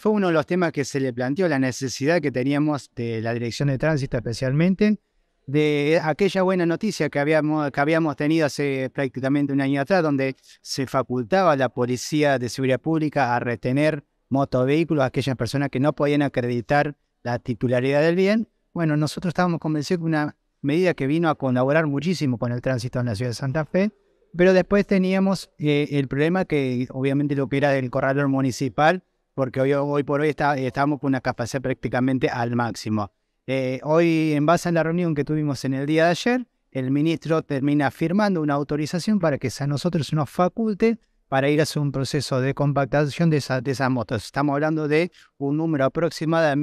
fue uno de los temas que se le planteó, la necesidad que teníamos de la Dirección de Tránsito especialmente, de aquella buena noticia que habíamos, que habíamos tenido hace prácticamente un año atrás, donde se facultaba a la Policía de Seguridad Pública a retener motovehículos a aquellas personas que no podían acreditar la titularidad del bien. Bueno, nosotros estábamos convencidos que una medida que vino a colaborar muchísimo con el tránsito en la ciudad de Santa Fe, pero después teníamos eh, el problema que obviamente lo que era el corralón municipal porque hoy, hoy por hoy estamos con una capacidad prácticamente al máximo. Eh, hoy, en base a la reunión que tuvimos en el día de ayer, el ministro termina firmando una autorización para que a nosotros nos faculte para ir a hacer un proceso de compactación de, esas motos. Estamos hablando de un número aproximado de,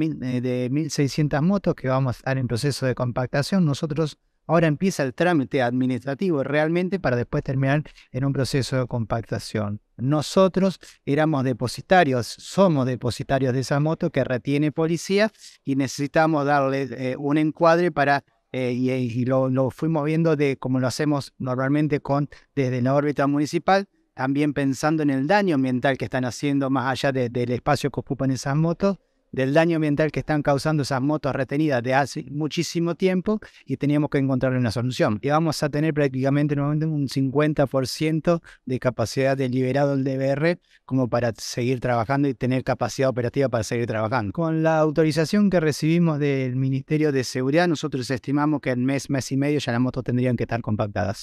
1.600 eh, motos que vamos a estar en proceso de compactación. Nosotros Ahora empieza el trámite administrativo realmente para después terminar en un proceso de compactación. Nosotros éramos depositarios, somos depositarios de esa moto que retiene policía y necesitamos darle eh, un encuadre para eh, y, eh, lo, fuimos viendo de como lo hacemos normalmente con desde la órbita municipal, también pensando en el daño ambiental que están haciendo más allá del espacio que ocupan esas motos del daño ambiental que están causando esas motos retenidas de hace muchísimo tiempo y teníamos que encontrar una solución. Y vamos a tener prácticamente nuevamente un 50% de capacidad de liberado el DBR como para seguir trabajando y tener capacidad operativa para seguir trabajando. Con la autorización que recibimos del Ministerio de Seguridad, nosotros estimamos que en mes, mes y medio ya las motos tendrían que estar compactadas.